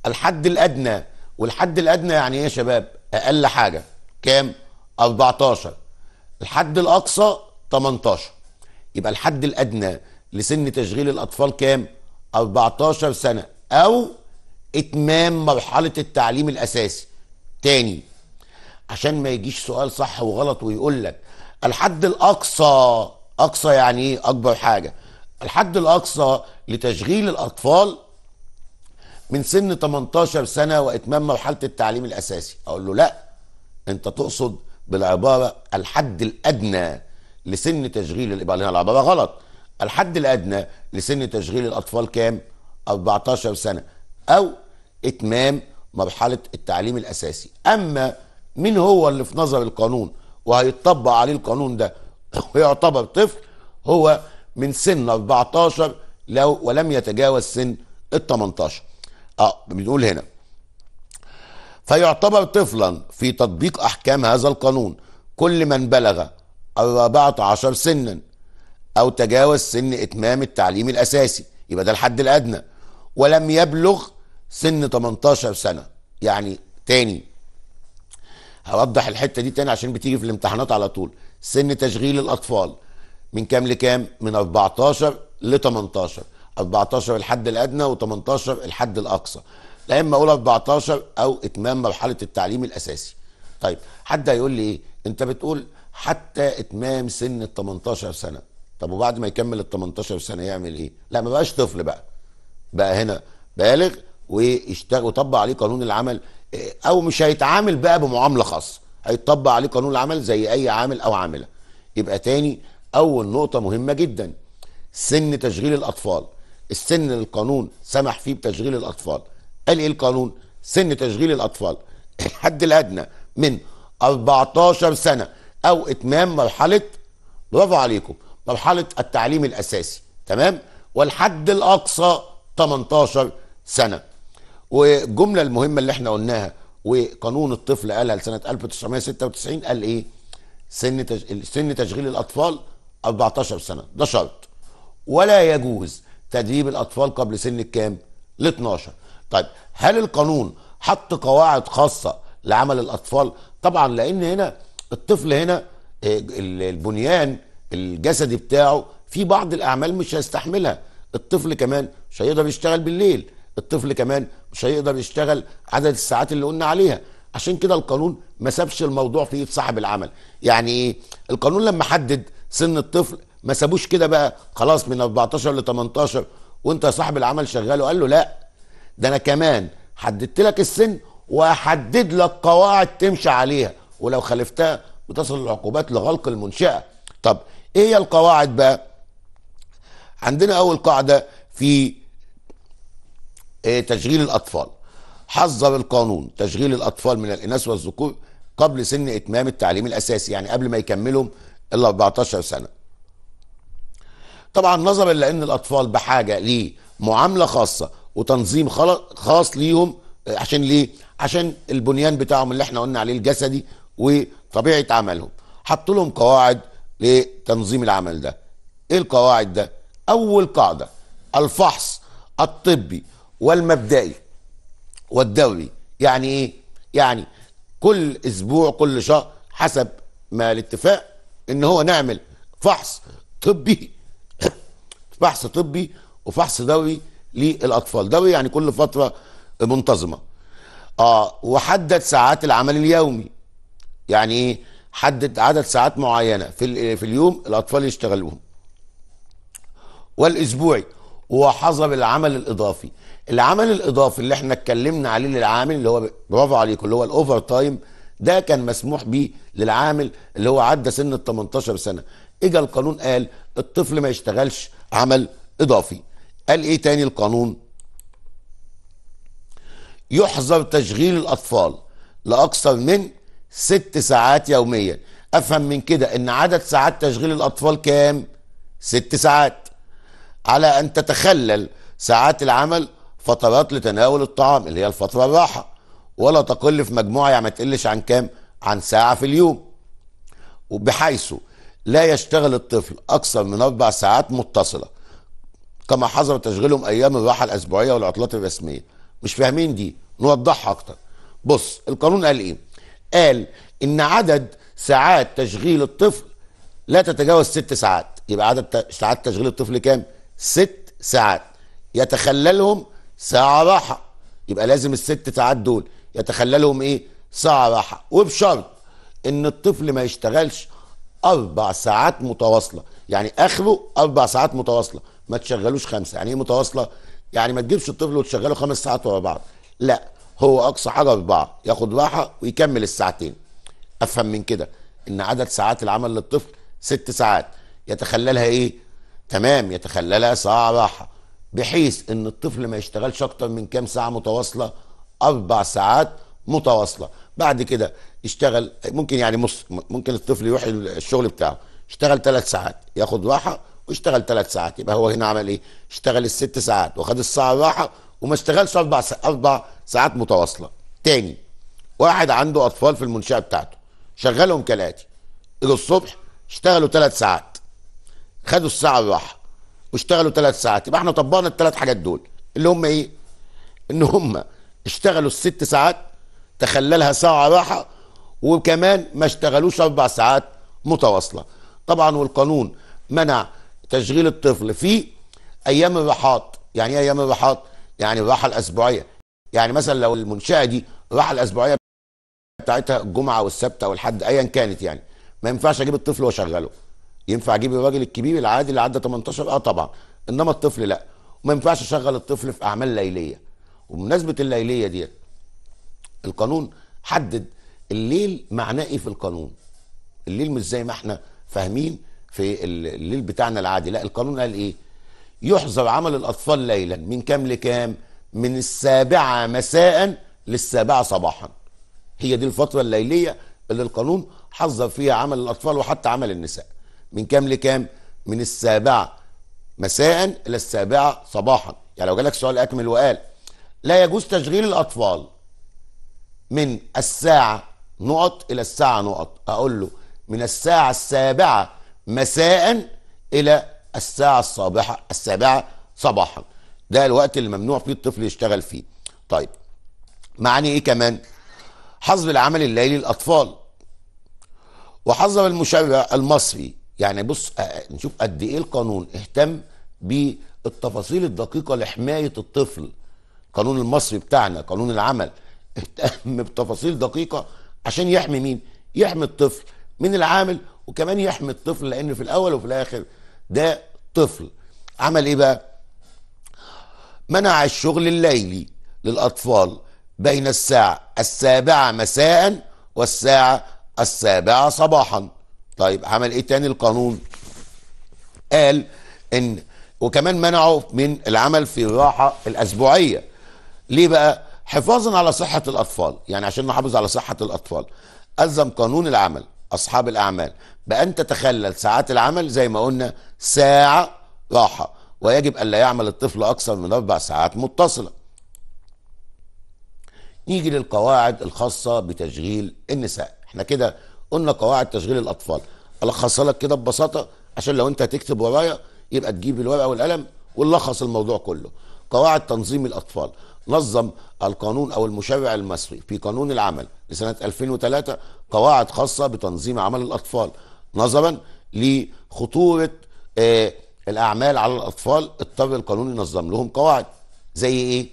الحد الادنى والحد الادنى يعني ايه يا شباب اقل حاجه كام 14 الحد الاقصى 18 يبقى الحد الادنى لسن تشغيل الاطفال كام 14 سنه او اتمام مرحله التعليم الاساسي تاني عشان ما يجيش سؤال صح وغلط ويقول لك الحد الاقصى اقصى يعني ايه اكبر حاجه الحد الاقصى لتشغيل الاطفال من سن 18 سنه واتمام مرحله التعليم الاساسي اقول له لا انت تقصد بالعبارة الحد الأدنى لسن تشغيل الإباء يعني العبارة غلط الحد الأدنى لسن تشغيل الأطفال كام 14 سنة أو إتمام مرحلة التعليم الأساسي أما مين هو اللي في نظر القانون وهيتطبق عليه القانون ده ويعتبر طفل هو من سن 14 لو ولم يتجاوز سن ال 18 اه بنقول هنا فيعتبر طفلا في تطبيق أحكام هذا القانون كل من بلغ 14 سنا أو تجاوز سن إتمام التعليم الأساسي يبقى ده الحد الأدنى ولم يبلغ سن 18 سنة يعني تاني هوضح الحتة دي تاني عشان بتيجي في الامتحانات على طول سن تشغيل الأطفال من كام لكام من 14 ل 18 14 الحد الأدنى و18 الحد الأقصى لا اما اولى 14 او اتمام مرحله التعليم الاساسي طيب حد هيقول لي ايه انت بتقول حتى اتمام سن ال 18 سنه طب وبعد ما يكمل ال 18 سنه يعمل ايه لا ما بقاش طفل بقى بقى هنا بالغ ويشتغل ويطبق عليه قانون العمل آه، او مش هيتعامل بقى بمعامله خاصه هيطبق عليه قانون العمل زي اي عامل او عامله يبقى تاني اول نقطه مهمه جدا سن تشغيل الاطفال السن القانون سمح فيه بتشغيل الاطفال قال ايه القانون سن تشغيل الاطفال الحد الادنى من 14 سنه او اتمام مرحله برافو عليكم مرحله التعليم الاساسي تمام والحد الاقصى 18 سنه والجمله المهمه اللي احنا قلناها وقانون الطفل قالها لسنه 1996 قال ايه سن تج... سن تشغيل الاطفال 14 سنه ده شرط ولا يجوز تدريب الاطفال قبل سن الكام ل 12 طيب هل القانون حط قواعد خاصه لعمل الاطفال طبعا لان هنا الطفل هنا آه، البنيان الجسدي بتاعه في بعض الاعمال مش هيستحملها الطفل كمان مش هيقدر يشتغل بالليل الطفل كمان مش هيقدر يشتغل عدد الساعات اللي قلنا عليها عشان كده القانون ما سابش الموضوع في ايد صاحب العمل يعني ايه القانون لما حدد سن الطفل ما سابوش كده بقى خلاص من 14 ل 18 وانت صاحب العمل شغال وقال له لا ده انا كمان حددت لك السن وهحدد لك قواعد تمشي عليها ولو خالفتها بتصل العقوبات لغلق المنشاه طب ايه هي القواعد بقى عندنا اول قاعده في آه، تشغيل الاطفال حظر القانون تشغيل الاطفال من الاناث والذكور قبل سن اتمام التعليم الاساسي يعني قبل ما يكملهم ال 14 سنه طبعا نظرا لان الاطفال بحاجه لمعامله خاصه وتنظيم خاص ليهم عشان ليه عشان البنيان بتاعهم اللي احنا قلنا عليه الجسدي وطبيعه عملهم حطوا لهم قواعد لتنظيم العمل ده ايه القواعد ده اول قاعده الفحص الطبي والمبدئي والدوري يعني ايه يعني كل اسبوع كل شهر حسب ما الاتفاق ان هو نعمل فحص طبي فحص طبي وفحص دوري للاطفال ده يعني كل فتره منتظمه اه وحدد ساعات العمل اليومي يعني ايه حدد عدد ساعات معينه في في اليوم الاطفال يشتغلوهم والاسبوعي وحظر العمل الاضافي العمل الاضافي اللي احنا اتكلمنا عليه للعامل اللي هو برافو عليكم اللي هو الاوفر تايم ده كان مسموح بيه للعامل اللي هو عدى سن ال 18 سنه اجى القانون قال الطفل ما يشتغلش عمل اضافي قال ايه تاني القانون يحظر تشغيل الاطفال لاكثر من ست ساعات يوميا افهم من كده ان عدد ساعات تشغيل الاطفال كام ست ساعات على ان تتخلل ساعات العمل فترات لتناول الطعام اللي هي الفتره الراحه ولا تقل في مجموعه يعني ما تقلش عن كام عن ساعه في اليوم وبحيث لا يشتغل الطفل اكثر من اربع ساعات متصله كما حظر تشغيلهم ايام الراحه الاسبوعيه والعطلات الرسميه مش فاهمين دي نوضحها اكتر بص القانون قال ايه قال ان عدد ساعات تشغيل الطفل لا تتجاوز ست ساعات يبقى عدد ساعات تشغيل الطفل كام ست ساعات يتخللهم ساعه راحه يبقى لازم الست ساعات دول يتخللهم ايه ساعه راحه وبشرط ان الطفل ما يشتغلش اربع ساعات متواصله يعني اخره اربع ساعات متواصله ما تشغلوش خمسه يعني ايه متواصله يعني ما تجيبش الطفل وتشغله خمس ساعات ورا بعض لا هو اقصى حاجه اربعه ياخد راحه ويكمل الساعتين افهم من كده ان عدد ساعات العمل للطفل ست ساعات يتخللها ايه تمام يتخللها ساعه راحه بحيث ان الطفل ما يشتغلش اكتر من كام ساعه متواصله اربع ساعات متواصله بعد كده يشتغل ممكن يعني ممكن الطفل يروح الشغل بتاعه يشتغل ثلاث ساعات ياخد راحه واشتغل ثلاث ساعات يبقى هو هنا عمل ايه؟ اشتغل الست ساعات وخد الساعه راحه وما اشتغلش اربع اربع ساعات متواصله. تاني واحد عنده اطفال في المنشاه بتاعته شغلهم كالاتي اجوا الصبح اشتغلوا ثلاث ساعات خدوا الساعه الراحه واشتغلوا ثلاث ساعات يبقى احنا طبقنا الثلاث حاجات دول اللي هم ايه؟ ان هم اشتغلوا الست ساعات تخللها ساعه راحه وكمان ما اشتغلوش اربع ساعات متواصله. طبعا والقانون منع تشغيل الطفل في ايام الراحات يعني ايه ايام الراحات يعني الراحه الاسبوعيه يعني مثلا لو المنشاه دي الراحه الاسبوعيه بتاعتها الجمعه والسبت او الحد ايا كانت يعني ما ينفعش اجيب الطفل واشغله ينفع اجيب الراجل الكبير العادي اللي عدى 18 اه طبعا انما الطفل لا وما ينفعش اشغل الطفل في اعمال ليليه وبمناسبه الليليه ديت القانون حدد الليل معناه ايه في القانون الليل مش زي ما احنا فاهمين في الليل بتاعنا العادي لا القانون قال ايه يحظر عمل الاطفال ليلا من كام لكام من السابعه مساء للسابعه صباحا هي دي الفتره الليليه اللي القانون حظر فيها عمل الاطفال وحتى عمل النساء من كام لكام من السابعه مساء الى السابعه صباحا يعني لو جالك سؤال اكمل وقال لا يجوز تشغيل الاطفال من الساعه نقط الى الساعه نقط اقول له من الساعه السابعه مساء الى الساعه الصابحه السابعه صباحا ده الوقت اللي ممنوع فيه الطفل يشتغل فيه طيب معني ايه كمان حظر العمل الليلي للاطفال وحظر المشرع المصري يعني بص آه، آه، نشوف قد ايه القانون اهتم بالتفاصيل الدقيقه لحمايه الطفل القانون المصري بتاعنا قانون العمل اهتم بتفاصيل دقيقه عشان يحمي مين يحمي الطفل من العامل وكمان يحمي الطفل لان في الاول وفي الاخر ده طفل عمل ايه بقى منع الشغل الليلي للاطفال بين الساعه السابعه مساء والساعه السابعه صباحا طيب عمل ايه تاني القانون قال ان وكمان منعه من العمل في الراحه الاسبوعيه ليه بقى حفاظا على صحه الاطفال يعني عشان نحافظ على صحه الاطفال الزم قانون العمل اصحاب الاعمال بأن تتخلل ساعات العمل زي ما قلنا ساعة راحة ويجب ألا يعمل الطفل أكثر من أربع ساعات متصلة نيجي للقواعد الخاصة بتشغيل النساء احنا كده قلنا قواعد تشغيل الأطفال ألخصها لك كده ببساطة عشان لو أنت هتكتب ورايا يبقى تجيب الورقة والقلم ونلخص الموضوع كله قواعد تنظيم الأطفال نظم القانون أو المشرع المصري في قانون العمل لسنة 2003 قواعد خاصة بتنظيم عمل الأطفال نظرا لخطوره آه، الاعمال على الاطفال اضطر القانون ينظم لهم قواعد زي ايه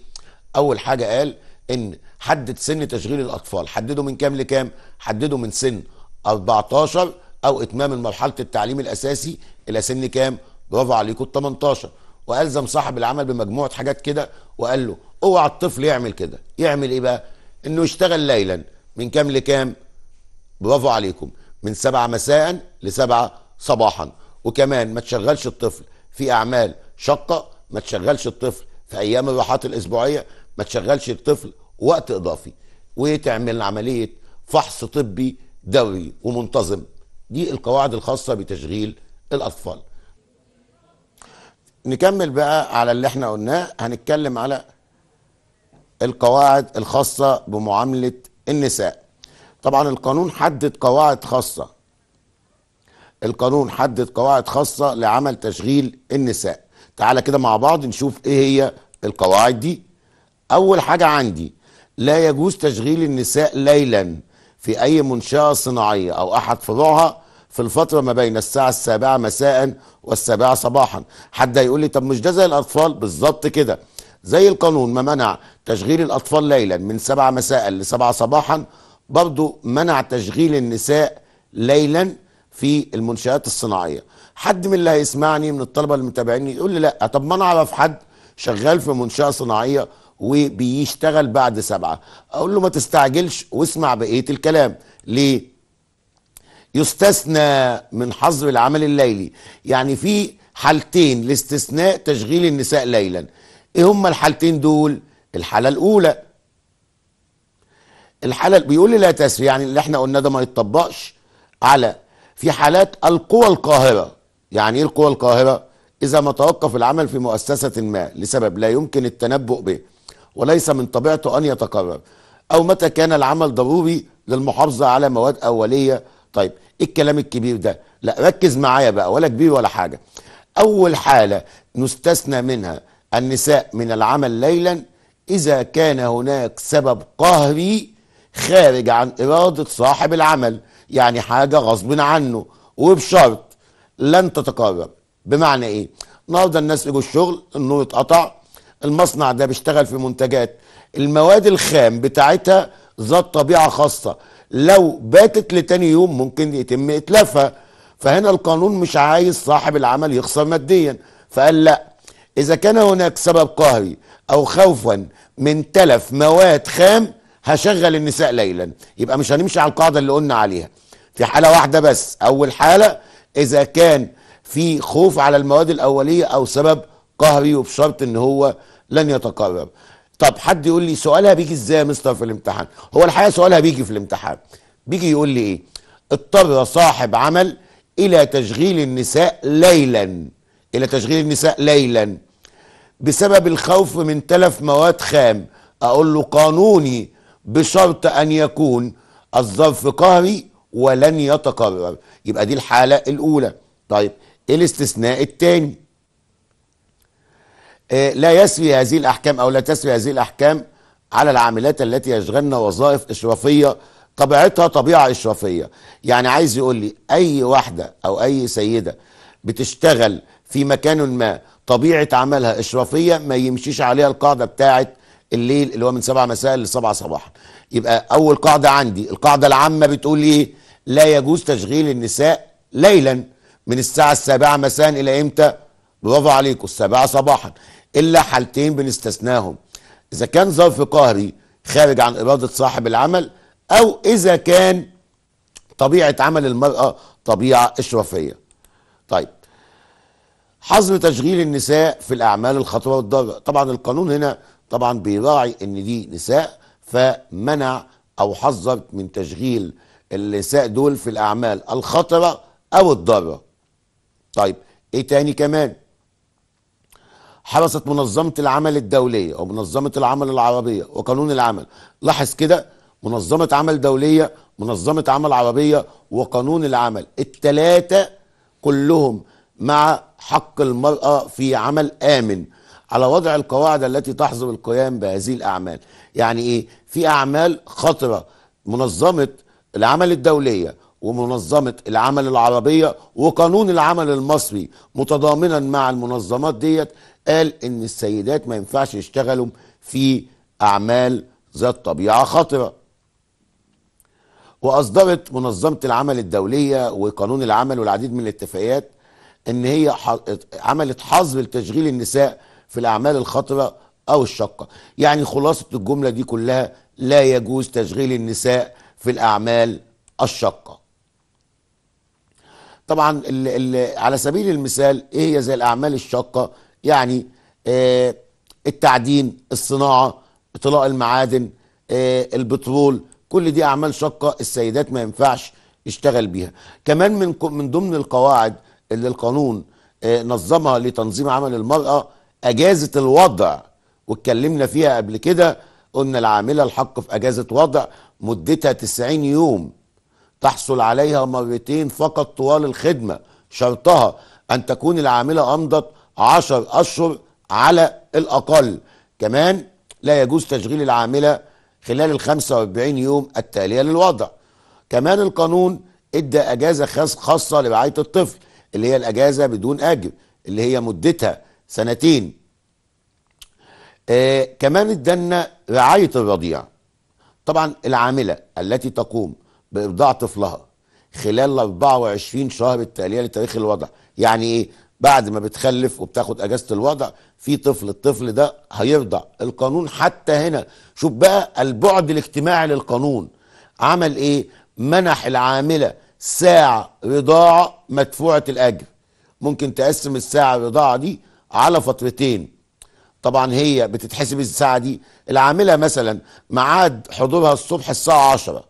اول حاجه قال ان حدد سن تشغيل الاطفال حددوا من كام لكام حددوا من سن 14 او اتمام مرحله التعليم الاساسي الى سن كام برافو عليكم 18 والزم صاحب العمل بمجموعه حاجات كده وقال له اوعى الطفل يعمل كده يعمل ايه بقى انه يشتغل ليلا من كام لكام برافو عليكم من سبعة مساء لسبعة صباحا وكمان ما تشغلش الطفل في أعمال شقة ما تشغلش الطفل في أيام الراحات الأسبوعية ما تشغلش الطفل وقت إضافي وتعمل عملية فحص طبي دوري ومنتظم دي القواعد الخاصة بتشغيل الأطفال نكمل بقى على اللي احنا قلناه هنتكلم على القواعد الخاصة بمعاملة النساء طبعا القانون حدد قواعد خاصة القانون حدد قواعد خاصة لعمل تشغيل النساء تعالى كده مع بعض نشوف ايه هي القواعد دي اول حاجة عندي لا يجوز تشغيل النساء ليلا في اي منشأة صناعية او احد فروعها في الفترة ما بين الساعة السابعة مساء والسابعة صباحا حد هيقول لي طب مش ده زي الاطفال بالظبط كده زي القانون ما منع تشغيل الاطفال ليلا من سبعة مساء لسبعة صباحا برضو منع تشغيل النساء ليلا في المنشآت الصناعية حد من اللي هيسمعني من الطلبة اللي متابعيني يقول لي لا طب ما انا اعرف حد شغال في منشأة صناعية وبيشتغل بعد سبعة اقول له ما تستعجلش واسمع بقية الكلام ليه يستثنى من حظر العمل الليلي يعني في حالتين لاستثناء تشغيل النساء ليلا ايه هما الحالتين دول الحالة الاولى الحاله بيقول لي لا تسري يعني اللي احنا قلناه ده ما يتطبقش على في حالات القوى القاهره يعني ايه القوى القاهره اذا ما توقف العمل في مؤسسه ما لسبب لا يمكن التنبؤ به وليس من طبيعته ان يتكرر او متى كان العمل ضروري للمحافظه على مواد اوليه طيب ايه الكلام الكبير ده لا ركز معايا بقى ولا كبير ولا حاجه اول حاله نستثنى منها النساء من العمل ليلا اذا كان هناك سبب قهري خارج عن إرادة صاحب العمل يعني حاجة غصب عنه وبشرط لن تتكرر بمعنى إيه؟ النهارده الناس يجوا الشغل النور اتقطع المصنع ده بيشتغل في منتجات المواد الخام بتاعتها ذات طبيعة خاصة لو باتت لتاني يوم ممكن يتم إتلافها فهنا القانون مش عايز صاحب العمل يخسر ماديا فقال لا إذا كان هناك سبب قهري أو خوفا من تلف مواد خام هشغل النساء ليلا يبقى مش هنمشي على القاعده اللي قلنا عليها في حاله واحده بس اول حاله اذا كان في خوف على المواد الاوليه او سبب قهري وبشرط ان هو لن يتقرب طب حد يقول لي سؤالها بيجي ازاي يا مستر في الامتحان هو الحقيقه سؤالها بيجي في الامتحان بيجي يقول لي ايه اضطر صاحب عمل الى تشغيل النساء ليلا الى تشغيل النساء ليلا بسبب الخوف من تلف مواد خام اقول له قانوني بشرط أن يكون الظرف قهري ولن يتكرر يبقى دي الحالة الأولى طيب إيه الاستثناء الثاني آه لا يسري هذه الأحكام أو لا تسري هذه الأحكام على العاملات التي يشغلن وظائف إشرافية طبيعتها طبيعة إشرافية يعني عايز يقول لي أي واحدة أو أي سيدة بتشتغل في مكان ما طبيعة عملها إشرافية ما يمشيش عليها القاعدة بتاعت الليل اللي هو من سبعة مساء لسبعة صباحا يبقى أول قاعدة عندي القاعدة العامة بتقول إيه لا يجوز تشغيل النساء ليلا من الساعة السابعة مساء إلى إمتى برافو عليكم السابعة صباحا إلا حالتين بنستثناهم إذا كان ظرف قهري خارج عن إرادة صاحب العمل أو إذا كان طبيعة عمل المرأة طبيعة إشرافية طيب حظر تشغيل النساء في الأعمال الخطرة والضارة طبعا القانون هنا طبعا بيراعي ان دي نساء فمنع او حذر من تشغيل النساء دول في الاعمال الخطره او الضاره طيب ايه تاني كمان حرصت منظمه العمل الدوليه او منظمه العمل العربيه وقانون العمل لاحظ كده منظمه عمل دوليه منظمه عمل عربيه وقانون العمل الثلاثه كلهم مع حق المراه في عمل امن على وضع القواعد التي تحظر القيام بهذه الأعمال يعني إيه؟ في أعمال خطرة منظمة العمل الدولية ومنظمة العمل العربية وقانون العمل المصري متضامنا مع المنظمات ديت قال إن السيدات ما ينفعش يشتغلوا في أعمال ذات طبيعة خطرة وأصدرت منظمة العمل الدولية وقانون العمل والعديد من الاتفاقيات إن هي عملت حظر لتشغيل النساء في الأعمال الخطرة أو الشاقة يعني خلاصة الجملة دي كلها لا يجوز تشغيل النساء في الأعمال الشاقة طبعا الـ الـ على سبيل المثال ايه هي زي الاعمال الشاقه يعني آه التعدين الصناعه اطلاء المعادن آه البترول كل دي اعمال شاقه السيدات ما ينفعش يشتغل بيها كمان من من ضمن القواعد اللي القانون آه نظمها لتنظيم عمل المراه اجازه الوضع واتكلمنا فيها قبل كده قلنا العامله الحق في اجازه وضع مدتها 90 يوم تحصل عليها مرتين فقط طوال الخدمه شرطها ان تكون العامله امضت 10 اشهر على الاقل كمان لا يجوز تشغيل العامله خلال ال 45 يوم التاليه للوضع كمان القانون ادى اجازه خاصه لرعايه الطفل اللي هي الاجازه بدون اجر اللي هي مدتها سنتين آه كمان ادانا رعايه الرضيع طبعا العامله التي تقوم بارضاع طفلها خلال ال 24 شهر التاليه لتاريخ الوضع يعني ايه بعد ما بتخلف وبتاخد اجازه الوضع في طفل الطفل ده هيرضع القانون حتى هنا شوف بقى البعد الاجتماعي للقانون عمل ايه منح العامله ساعه رضاعه مدفوعه الاجر ممكن تقسم الساعه الرضاعه دي على فترتين طبعا هي بتتحسب الساعه دي العامله مثلا ميعاد حضورها الصبح الساعه 10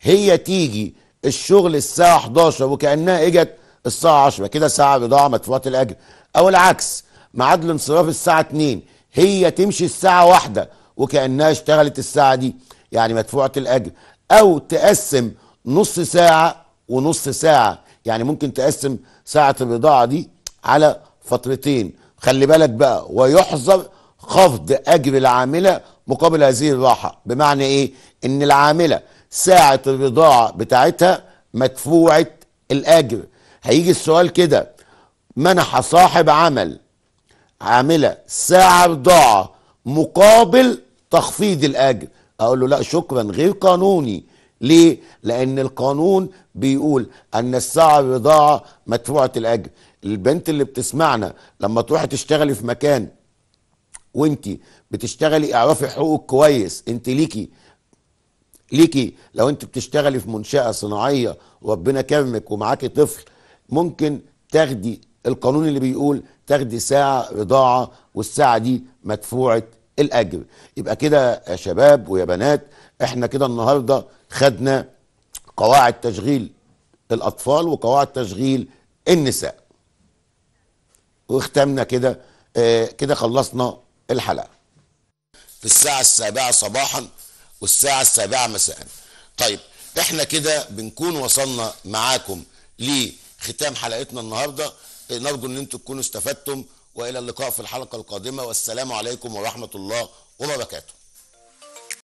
هي تيجي الشغل الساعه 11 وكانها اجت الساعه 10 كده ساعه بضاعه مدفوعه الاجر او العكس ميعاد الانصراف الساعه 2 هي تمشي الساعه 1 وكانها اشتغلت الساعه دي يعني مدفوعه الاجر او تقسم نص ساعه ونص ساعه يعني ممكن تقسم ساعه البضاعه دي على فترتين خلي بالك بقى ويحظر خفض اجر العامله مقابل هذه الراحه بمعنى ايه ان العامله ساعه الرضاعه بتاعتها مدفوعه الاجر هيجي السؤال كده منح صاحب عمل عامله ساعه رضاعه مقابل تخفيض الاجر اقول له لا شكرا غير قانوني ليه لان القانون بيقول ان الساعه الرضاعه مدفوعه الاجر البنت اللي بتسمعنا لما تروحي تشتغلي في مكان وانت بتشتغلي اعرفي حقوقك كويس انت ليكي ليكي لو انت بتشتغلي في منشاه صناعيه وربنا كرمك ومعاكي طفل ممكن تاخدي القانون اللي بيقول تاخدي ساعه رضاعه والساعه دي مدفوعه الاجر يبقى كده يا شباب ويا بنات احنا كده النهارده خدنا قواعد تشغيل الاطفال وقواعد تشغيل النساء واختمنا كده آه، كده خلصنا الحلقه في الساعه السابعه صباحا والساعه السابعه مساء طيب احنا كده بنكون وصلنا معاكم لختام حلقتنا النهارده نرجو ان انتم تكونوا استفدتم والى اللقاء في الحلقه القادمه والسلام عليكم ورحمه الله وبركاته